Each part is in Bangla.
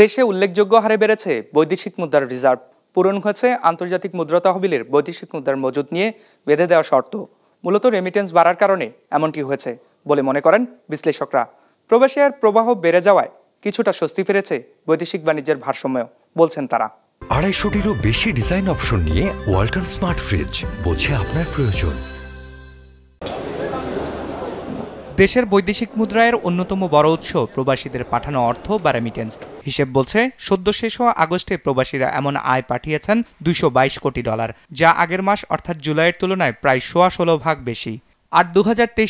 দেশে উল্লেখযোগ্য হারে বেড়েছে বৈদেশিক মুদ্রার রিজার্ভ পূরণ হয়েছে আন্তর্জাতিক মুদ্রা তহবিলের বৈদেশিক মুদ্রার মজুদ নিয়ে বেঁধে দেওয়া শর্ত মূলত রেমিটেন্স বাড়ার কারণে এমনটি হয়েছে বলে মনে করেন বিশ্লেষকরা প্রবাসী প্রবাহ বেড়ে যাওয়ায় কিছুটা স্বস্তি ফিরেছে বৈদেশিক বাণিজ্যের ভারসাম্য বলছেন তারা আড়াইশোটিরও বেশি ডিজাইন অপশন নিয়ে ওয়াল্টন স্মার্ট ফ্রিজ বোঝে আপনার প্রয়োজন দেশের বৈদেশিক মুদ্রায়ের অন্যতম বড় উৎস প্রবাসীদের পাঠানো অর্থ বা রেমিটেন্স হিসেব বলছে সদ্য শেষ হওয়া আগস্টে প্রবাসীরা এমন আয় পাঠিয়েছেন দুইশো কোটি ডলার যা আগের মাস অর্থাৎ জুলাইয়ের তুলনায় প্রায় সোয়া ষোলো ভাগ বেশি আর দু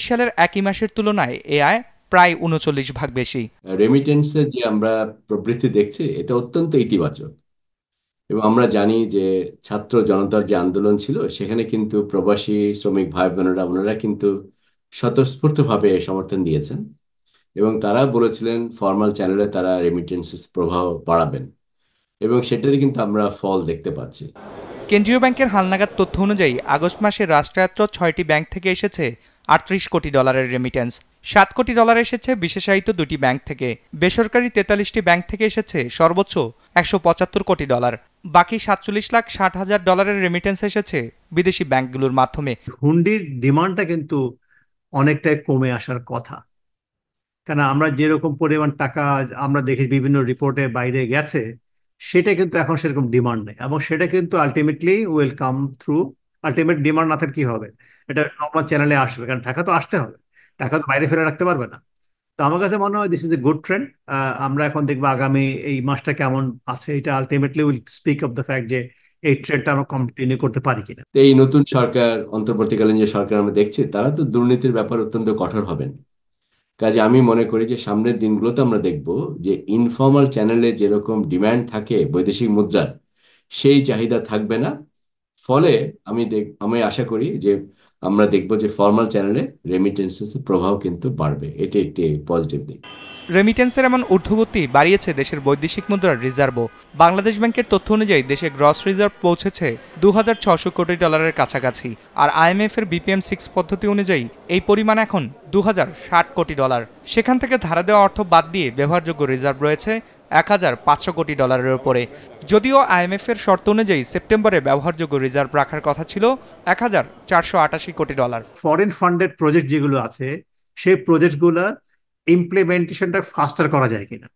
সালের একই মাসের তুলনায় এ আয় প্রায় উনচল্লিশ ভাগ বেশি রেমিটেন্সের যে আমরা প্রবৃত্তি দেখছি এটা অত্যন্ত ইতিবাচক এবং আমরা জানি যে ছাত্র জনতার যে আন্দোলন ছিল সেখানে কিন্তু প্রবাসী শ্রমিক ভাই বোনেরা ওনারা কিন্তু স্বতঃস্ফূর্তভাবে সমর্থন দিয়েছেন এবং তারা বলেছিলেন ফর্মাল চ্যানেলে তারা রেমিটেন্সেস প্রভাব বাড়াবেন এবং সেটারই কিন্তু আমরা ফল দেখতে পাচ্ছি কেন্দ্রীয় ব্যাংকের হালনাগাদ তথ্য অনুযায়ী আগস্ট মাসে রাষ্ট্রায়ত্ত ছয়টি ব্যাংক থেকে এসেছে আটত্রিশ কোটি ডলারের রেমিটেন্স সাত কোটি ডলার এসেছে বিশেষায়িত দুটি ব্যাংক থেকে বেসরকারি তেতাল্লিশটি ব্যাংক থেকে এসেছে সর্বোচ্চ একশো পঁচাত্তর কোটি ডলার বাকি সাতচল্লিশ লাখ ষাট হাজার ডলারের রেমিটেন্স এসেছে বিদেশি ব্যাংকগুলোর মাধ্যমে হুন্ডির ডিমান্ডটা কিন্তু অনেকটাই কমে আসার কথা কেন আমরা যেরকম পরিমাণ টাকা আমরা দেখি বিভিন্ন রিপোর্টে বাইরে গেছে সেটা কিন্তু এখন সেরকম ডিমান্ড নেই এবং সেটা কিন্তু ultimately will come through ultimate demand না থাকলে কি হবে এটা নর্মাল চ্যানেলে আসবে কারণ টাকা তো আসতে হবে টাকা তো বাইরে ফেলে রাখতে পারবে না তো আমার কাছে মনে হয় this is a good trend আমরা এখন দেখবো আগামী এই মাসটা কেমন আছে এটা ultimately will speak of the fact যে এই ট্রেন্ডটা আমরা কন্টিনিউ করতে পারি কিনা এই নতুন সরকার অন্তর্বর্তীকালীন যে সরকার আমরা দেখছি তারা তো দুর্নীতির ব্যাপার অত্যন্ত কঠোর হবেন কাজে আমি মনে করি যে সামনের দিনগুলোতে আমরা দেখব যে ইনফর্মাল চ্যানেলে যেরকম ডিম্যান্ড থাকে বৈদেশিক মুদ্রার সেই চাহিদা থাকবে না ফলে আমি দেখ আমি আশা করি যে আমরা দেখব যে ফর্মাল চ্যানেলে রেমিটেন্সেসের প্রভাব কিন্তু বাড়বে এটি একটি পজিটিভ দিক রেমিটেন্সের এমন ঊর্ধ্বগতি বাড়িয়েছে দেশের বৈদেশিক মুদ্রার রিজার্ভও বাংলাদেশ ব্যাংকের তথ্য অনুযায়ী দেশে গ্রস রিজার্ভ পৌঁছেছে দু কোটি ডলারের কাছাকাছি আর আইএমএফ এর বিপিএম সিক্স পদ্ধতি অনুযায়ী এই পরিমাণ এখন দু কোটি ডলার সেখান থেকে ধারা দেওয়া অর্থ বাদ দিয়ে ব্যবহারযোগ্য রিজার্ভ রয়েছে এক হাজার পাঁচশো কোটি ডলারের ওপরে যদিও আইএমএফের শর্ত অনুযায়ী সেপ্টেম্বরে ব্যবহারযোগ্য রিজার্ভ রাখার কথা ছিল এক হাজার চারশো আটাশি কোটি ডলার ফরেন ফান্ডেড প্রজেক্ট যেগুলো আছে সেই প্রজেক্টগুলো ইমপ্লিমেন্টেশনটা ফাস্টার করা যায় কিনা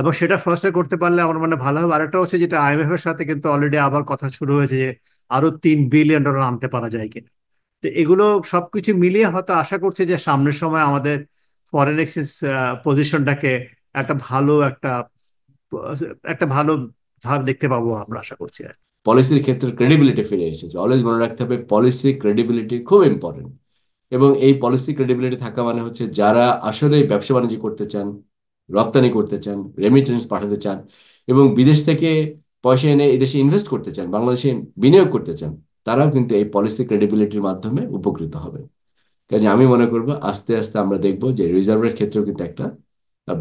এবং সেটা ফাস্টার করতে পারলে আমার মনে ভালো হবে আরেকটা হচ্ছে যেটা আইএমএফ এর সাথে কিন্তু অলরেডি আবার কথা শুরু হয়েছে যে আরো তিন বিলিয়ন ডলার আনতে পারা যায় কিনা তো এগুলো সবকিছু মিলিয়ে হয়তো আশা করছে যে সামনের সময় আমাদের ফরেন এক্সচেঞ্জ পজিশনটাকে একটা ভালো একটা একটা ভালো ধাপ দেখতে পাবো আমরা আশা করছি আর পলিসির ক্ষেত্রে ক্রেডিবিলিটি ফিরে এসেছে অলওয়েজ মনে রাখতে হবে পলিসি ক্রেডিবিলিটি খুব ইম্পর্টেন্ট এবং এই পলিসি ক্রেডিবিলিটি থাকা মানে হচ্ছে যারা আসলে ব্যবসা বাণিজ্য করতে চান রপ্তানি করতে চান রেমিটেন্স পাঠাতে চান এবং বিদেশ থেকে পয়সা এনে এদেশে ইনভেস্ট করতে চান বাংলাদেশে বিনিয়োগ করতে চান তারাও কিন্তু এই পলিসি ক্রেডিবিলিটির মাধ্যমে উপকৃত হবে কাজে আমি মনে করবো আস্তে আস্তে আমরা দেখব যে রিজার্ভের ক্ষেত্রেও কিন্তু একটা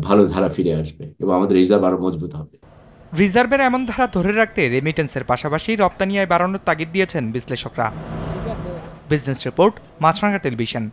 ভালো ধারা ফিরে আসবে এবং আমাদের রিজার্ভ আরও মজবুত হবে রিজার্ভের এমন ধারা ধরে রাখতে রেমিটেন্সের পাশাপাশি রপ্তানি আয় বাড়ানোর তাগিদ দিয়েছেন বিশ্লেষকরা বিজনেস রিপোর্ট মাছরাঙ্গা টেলিভিশন